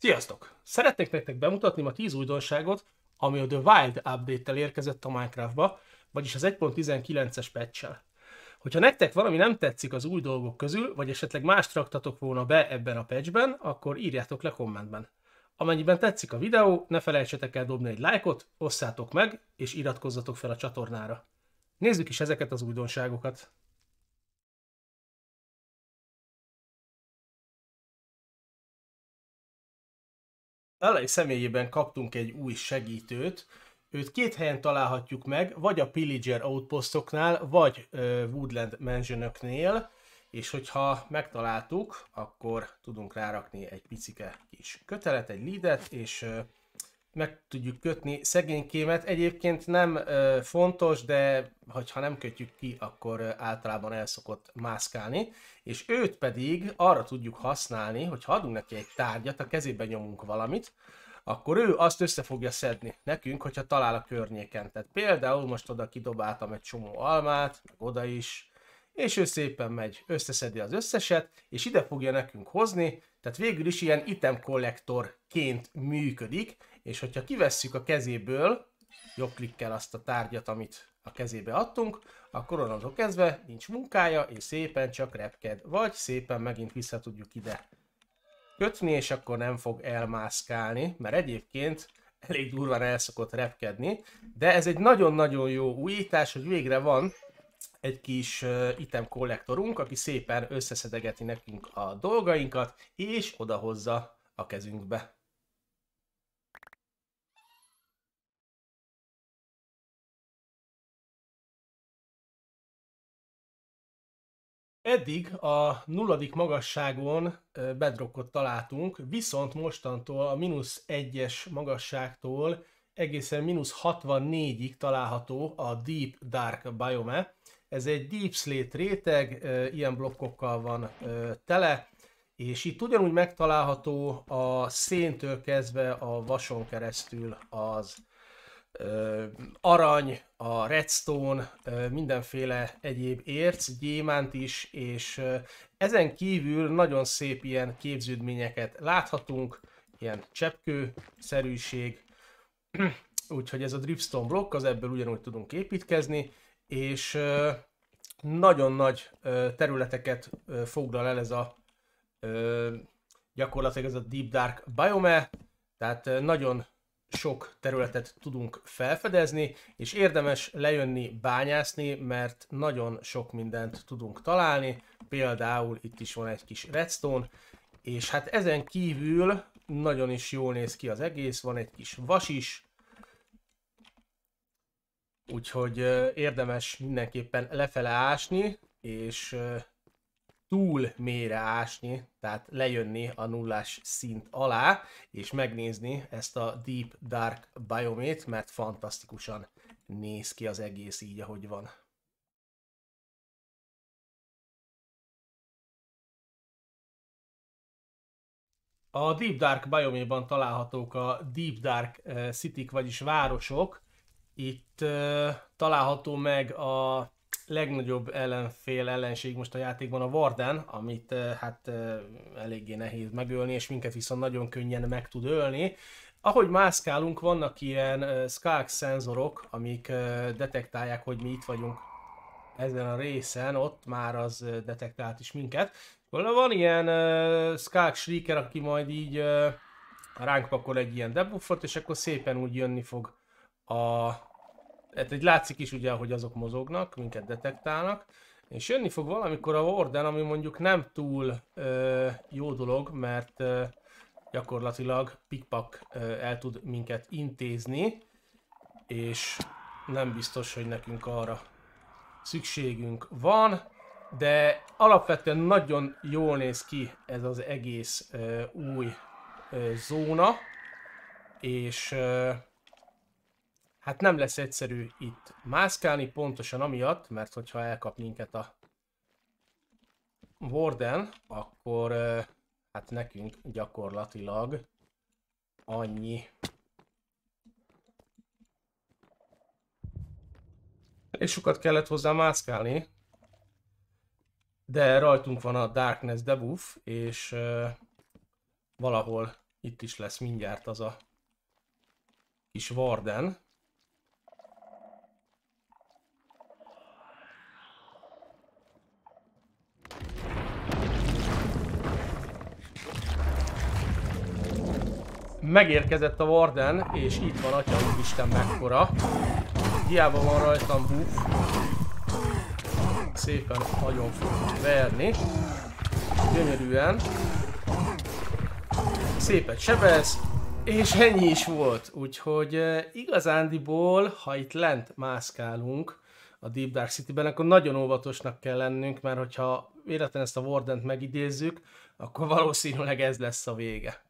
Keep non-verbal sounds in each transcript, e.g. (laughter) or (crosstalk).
Sziasztok! Szeretnék nektek bemutatni ma 10 újdonságot, ami a The Wild update-tel érkezett a Minecraftba, vagyis az 1.19-es patch-sel. Hogyha nektek valami nem tetszik az új dolgok közül, vagy esetleg más traktatok volna be ebben a patchben, akkor írjátok le kommentben. Amennyiben tetszik a videó, ne felejtsetek el dobni egy lájkot, osszátok meg, és iratkozzatok fel a csatornára. Nézzük is ezeket az újdonságokat! Elej személyében kaptunk egy új segítőt, Őt két helyen találhatjuk meg, vagy a Pillager outpostoknál, vagy Woodland mansionöknél, és hogyha megtaláltuk, akkor tudunk rárakni egy picike kis kötelet, egy leadet, és ö, meg tudjuk kötni szegénykémet. Egyébként nem ö, fontos, de ha nem kötjük ki, akkor általában el szokott mászkálni. És őt pedig arra tudjuk használni, hogy ha adunk neki egy tárgyat, a kezébe nyomunk valamit, akkor ő azt össze fogja szedni nekünk, hogyha talál a környéken. Tehát például most oda kidobáltam egy csomó almát, meg oda is, és ő szépen megy, összeszedi az összeset, és ide fogja nekünk hozni, tehát végül is ilyen item kollektorként működik, és hogyha kivesszük a kezéből, jobb klikkel azt a tárgyat, amit a kezébe adtunk, akkor onnantól kezdve nincs munkája, és szépen csak repked, vagy szépen megint vissza tudjuk ide kötni, és akkor nem fog elmászkálni, mert egyébként elég durván el szokott repkedni, de ez egy nagyon-nagyon jó újítás, hogy végre van egy kis item kollektorunk, aki szépen összeszedegeti nekünk a dolgainkat, és odahozza a kezünkbe. Eddig a nulladik magasságon bedrockot találtunk, viszont mostantól a mínusz egyes magasságtól egészen mínusz 64-ig található a Deep Dark Biome. Ez egy Deep Slate réteg, ilyen blokkokkal van tele, és itt ugyanúgy megtalálható a széntől kezdve a vason keresztül az arany, a redstone, mindenféle egyéb érc, gyémánt is, és ezen kívül nagyon szép ilyen képződményeket láthatunk, ilyen cseppkőszerűség, szerűség (clears throat) úgyhogy ez a dripstone blokk, az ebből ugyanúgy tudunk építkezni, és nagyon nagy területeket foglal el ez a gyakorlatilag ez a Deep Dark Biome, tehát nagyon sok területet tudunk felfedezni, és érdemes lejönni bányászni, mert nagyon sok mindent tudunk találni, például itt is van egy kis redstone, és hát ezen kívül nagyon is jól néz ki az egész, van egy kis vas is, úgyhogy érdemes mindenképpen lefele ásni, és túl mélyre ásni, tehát lejönni a nullás szint alá, és megnézni ezt a Deep Dark biomét, mert fantasztikusan néz ki az egész így, ahogy van. A Deep Dark bioméban találhatók a Deep Dark City, eh, vagyis városok. Itt uh, található meg a legnagyobb ellenfél, ellenség most a játékban a Varden, amit eh, hát eh, eléggé nehéz megölni, és minket viszont nagyon könnyen meg tud ölni. Ahogy mászkálunk, vannak ilyen eh, skalk szenzorok, amik detektálják, hogy mi itt vagyunk ezen a részen, ott már az detektált is minket. Van ilyen uh, Skalk Shrieker, aki majd így ránk pakol egy ilyen debuffot, és akkor szépen úgy jönni fog a hát egy látszik is ugye, hogy azok mozognak, minket detektálnak, és jönni fog valamikor a Warden, ami mondjuk nem túl ö, jó dolog, mert ö, gyakorlatilag pikpak el tud minket intézni, és nem biztos, hogy nekünk arra szükségünk van, de alapvetően nagyon jól néz ki ez az egész ö, új ö, zóna, és ö, Hát nem lesz egyszerű itt mászkálni, pontosan amiatt, mert hogyha elkap minket a Warden, akkor hát nekünk gyakorlatilag annyi. és sokat kellett hozzá mászkálni, de rajtunk van a Darkness debuff, és valahol itt is lesz mindjárt az a kis Warden. Megérkezett a Warden, és itt van, atyám, Isten mekkora. Hiába van rajtam buff. Szépen nagyon fog verni. Gyönyörűen. Szépet sebez, és ennyi is volt, úgyhogy eh, igazándiból, ha itt lent mászkálunk a Deep Dark City-ben, akkor nagyon óvatosnak kell lennünk, mert hogyha véletlenül ezt a Warden-t megidézzük, akkor valószínűleg ez lesz a vége.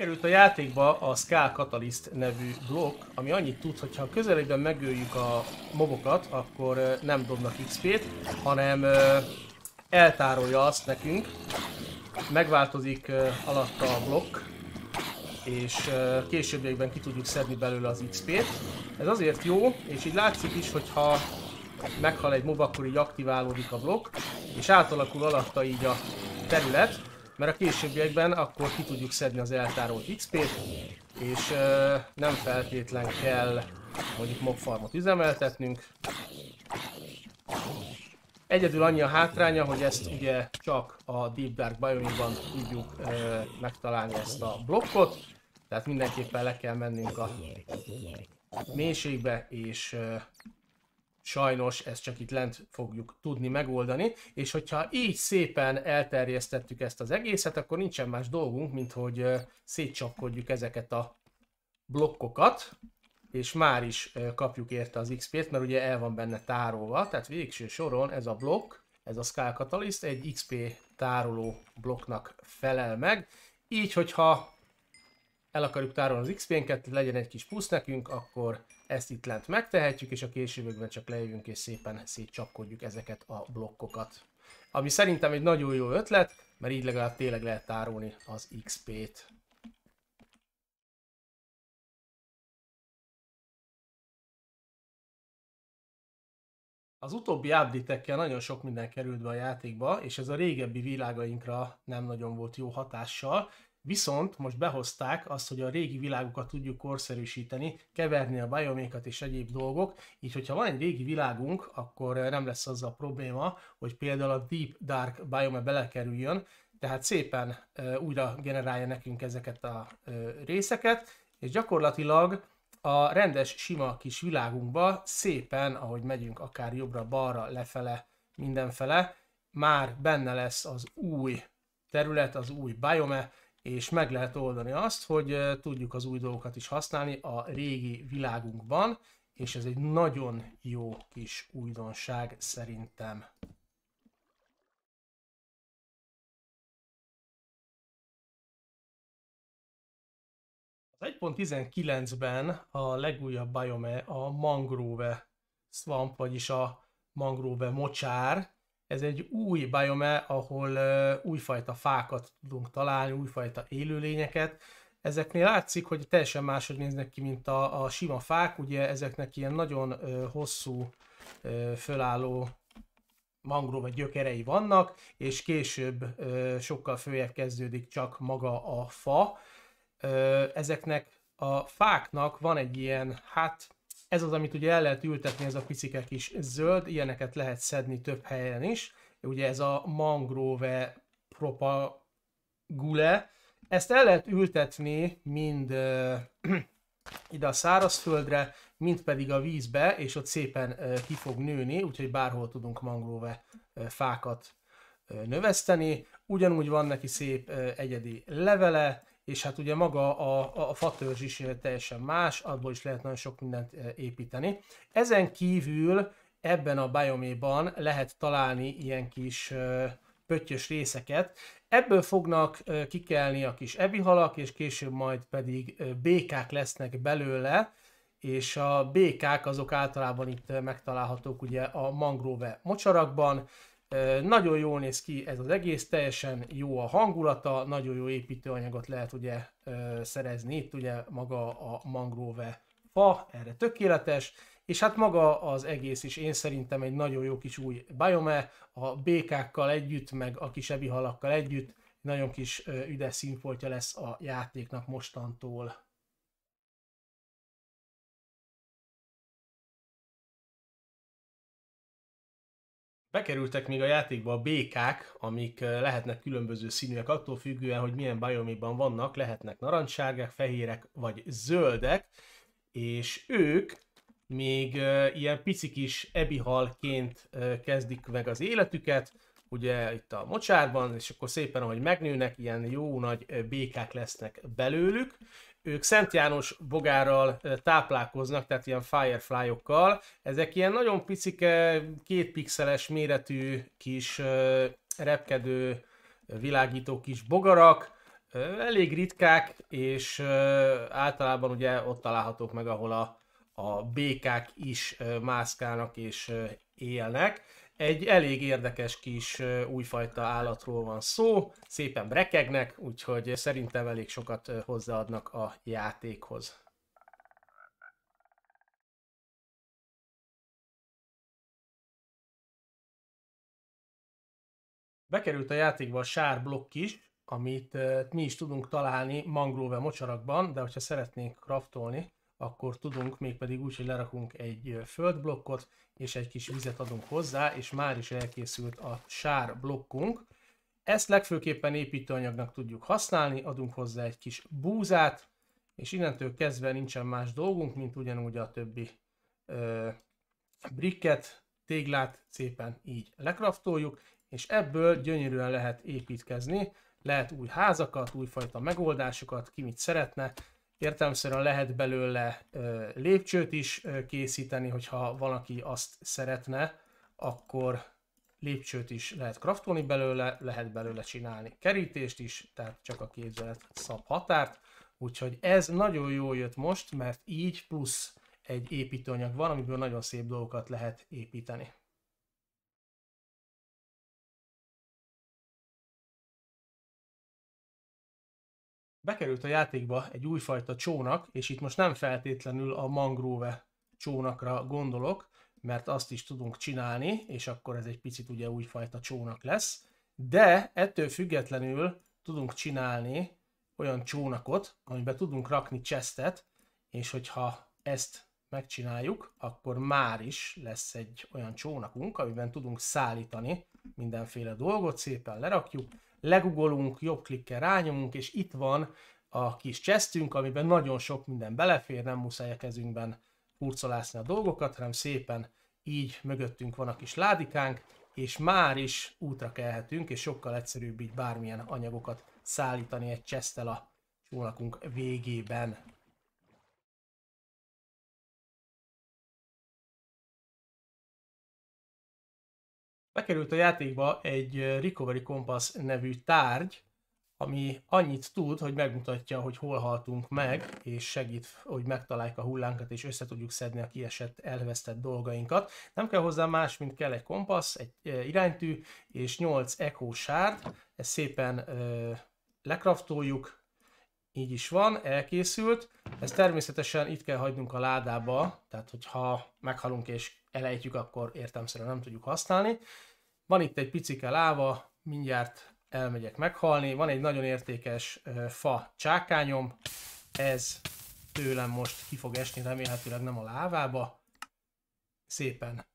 Bekerült a játékba a Ska Catalyst nevű blokk, ami annyit tud, hogy ha közelében megöljük a mobokat, akkor nem dobnak XP-t, hanem eltárolja azt nekünk. Megváltozik alatta a blokk, és későbbiekben ki tudjuk szedni belőle az XP-t. Ez azért jó, és így látszik is, hogyha meghal egy mob, akkor így aktiválódik a blokk, és átalakul alatta így a terület, mert a későbbiekben akkor ki tudjuk szedni az eltárolt XP-t, és ö, nem feltétlen kell mondjuk mobfarmot üzemeltetnünk. Egyedül annyi a hátránya, hogy ezt ugye csak a Deep Dark bionic ban tudjuk ö, megtalálni ezt a blokkot, tehát mindenképpen le kell mennünk a mélységbe, és ö, sajnos ezt csak itt lent fogjuk tudni megoldani, és hogyha így szépen elterjesztettük ezt az egészet, akkor nincsen más dolgunk, mint hogy szétcsapkodjuk ezeket a blokkokat, és már is kapjuk érte az XP-t, mert ugye el van benne tárolva, tehát végső soron ez a blokk, ez a Sky Catalyst egy XP tároló blokknak felel meg, így hogyha el akarjuk tárolni az XP-nket, legyen egy kis plusz nekünk, akkor ezt itt lent megtehetjük, és a későbbiekben csak lejövünk és szépen szétcsapkodjuk ezeket a blokkokat. Ami szerintem egy nagyon jó ötlet, mert így legalább tényleg lehet tárolni az XP-t. Az utóbbi update nagyon sok minden került be a játékba, és ez a régebbi világainkra nem nagyon volt jó hatással, Viszont most behozták azt, hogy a régi világokat tudjuk korszerűsíteni, keverni a biomékat és egyéb dolgok, így hogyha van egy régi világunk, akkor nem lesz az a probléma, hogy például a Deep Dark biome belekerüljön, tehát szépen újra generálja nekünk ezeket a részeket, és gyakorlatilag a rendes, sima kis világunkba szépen, ahogy megyünk akár jobbra-balra, lefele, mindenfele, már benne lesz az új terület, az új biome, és meg lehet oldani azt, hogy tudjuk az új dolgokat is használni a régi világunkban, és ez egy nagyon jó kis újdonság szerintem. Az 1.19-ben a legújabb biome a mangrove swamp, vagyis a mangrove mocsár, ez egy új biome, ahol újfajta fákat tudunk találni, újfajta élőlényeket. Ezeknél látszik, hogy teljesen máshogy néznek ki, mint a, a sima fák. Ugye ezeknek ilyen nagyon hosszú, fölálló mangrova gyökerei vannak, és később sokkal följebb kezdődik csak maga a fa. Ezeknek a fáknak van egy ilyen, hát ez az, amit ugye el lehet ültetni, ez a picike kis zöld, ilyeneket lehet szedni több helyen is. Ugye ez a mangrove propagule, ezt el lehet ültetni mind ö, (clears throat) ide a szárazföldre, mint pedig a vízbe, és ott szépen ö, ki fog nőni, úgyhogy bárhol tudunk mangrove ö, fákat ö, növeszteni. Ugyanúgy van neki szép ö, egyedi levele, és hát ugye maga a, a, a fatörzs is teljesen más, abból is lehet nagyon sok mindent e, építeni. Ezen kívül ebben a bioméban lehet találni ilyen kis e, pöttyös részeket. Ebből fognak e, kikelni a kis ebihalak, és később majd pedig békák lesznek belőle, és a békák azok általában itt megtalálhatók ugye a mangrove mocsarakban, nagyon jól néz ki ez az egész, teljesen jó a hangulata, nagyon jó építőanyagot lehet ugye szerezni itt, ugye maga a mangrove fa, erre tökéletes, és hát maga az egész is én szerintem egy nagyon jó kis új biome, a békákkal együtt, meg a kis ebihalakkal együtt, nagyon kis üdes színfoltja lesz a játéknak mostantól. Bekerültek még a játékba a békák, amik lehetnek különböző színűek, attól függően, hogy milyen bajomiban vannak, lehetnek narancssárgák, fehérek vagy zöldek, és ők még ilyen pici kis ebihalként kezdik meg az életüket, ugye itt a mocsárban, és akkor szépen, ahogy megnőnek, ilyen jó nagy békák lesznek belőlük, ők Szent János bogárral táplálkoznak, tehát ilyen fireflyokkal. Ezek ilyen nagyon picike, két pixeles méretű kis repkedő világító kis bogarak, elég ritkák, és általában ugye ott találhatók meg, ahol a, a békák is mászkálnak és élnek. Egy elég érdekes kis újfajta állatról van szó, szépen brekegnek, úgyhogy szerintem elég sokat hozzáadnak a játékhoz. Bekerült a játékba a sár blokk is, amit mi is tudunk találni mangrove mocsarakban, de hogyha szeretnénk kraftolni, akkor tudunk mégpedig úgy, hogy lerakunk egy földblokkot, és egy kis vizet adunk hozzá, és már is elkészült a sár blokkunk. Ezt legfőképpen építőanyagnak tudjuk használni, adunk hozzá egy kis búzát, és innentől kezdve nincsen más dolgunk, mint ugyanúgy a többi ö, brikket, téglát szépen így lekraftoljuk, és ebből gyönyörűen lehet építkezni, lehet új házakat, újfajta megoldásokat, ki mit szeretne, értelmszerűen lehet belőle lépcsőt is készíteni, hogyha valaki azt szeretne, akkor lépcsőt is lehet kraftolni belőle, lehet belőle csinálni kerítést is, tehát csak a képzelet szab határt. Úgyhogy ez nagyon jól jött most, mert így plusz egy építőanyag van, amiből nagyon szép dolgokat lehet építeni. bekerült a játékba egy újfajta csónak, és itt most nem feltétlenül a mangrove csónakra gondolok, mert azt is tudunk csinálni, és akkor ez egy picit ugye újfajta csónak lesz, de ettől függetlenül tudunk csinálni olyan csónakot, amiben tudunk rakni csesztet, és hogyha ezt megcsináljuk, akkor már is lesz egy olyan csónakunk, amiben tudunk szállítani mindenféle dolgot, szépen lerakjuk, legugolunk, jobb klikkel rányomunk, és itt van a kis csesztünk, amiben nagyon sok minden belefér, nem muszáj a kezünkben kurcolászni a dolgokat, hanem szépen így mögöttünk van a kis ládikánk, és már is útra kelhetünk, és sokkal egyszerűbb így bármilyen anyagokat szállítani egy csesztel a csónakunk végében. bekerült a játékba egy Recovery Compass nevű tárgy, ami annyit tud, hogy megmutatja, hogy hol haltunk meg, és segít, hogy megtaláljuk a hullánkat, és össze tudjuk szedni a kiesett, elvesztett dolgainkat. Nem kell hozzá más, mint kell egy kompassz, egy iránytű, és 8 echo sárd. Ezt szépen ö, lekraftoljuk, így is van, elkészült. Ezt természetesen itt kell hagynunk a ládába, tehát hogyha meghalunk és elejtjük, akkor értelmszerűen nem tudjuk használni. Van itt egy picike láva, mindjárt elmegyek meghalni. Van egy nagyon értékes fa csákányom, ez tőlem most ki fog esni, remélhetőleg nem a lávába. Szépen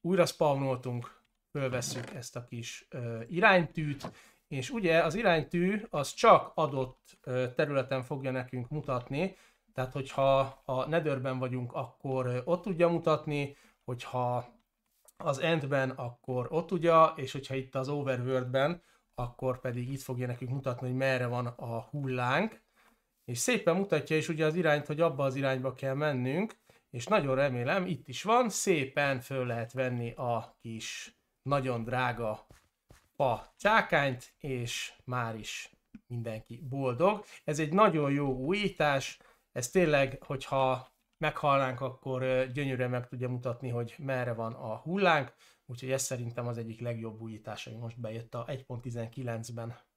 újra spawnoltunk, fölvesszük ezt a kis iránytűt, és ugye az iránytű az csak adott területen fogja nekünk mutatni, tehát hogyha a nedörben vagyunk, akkor ott tudja mutatni, hogyha az endben akkor ott tudja, és hogyha itt az overworldben, akkor pedig itt fogja nekünk mutatni, hogy merre van a hullánk. És szépen mutatja is ugye az irányt, hogy abba az irányba kell mennünk, és nagyon remélem itt is van, szépen föl lehet venni a kis nagyon drága fa csákányt, és már is mindenki boldog. Ez egy nagyon jó újítás, ez tényleg, hogyha meghalnánk, akkor gyönyörűen meg tudja mutatni, hogy merre van a hullánk, úgyhogy ez szerintem az egyik legjobb újítás, ami most bejött a 1.19-ben.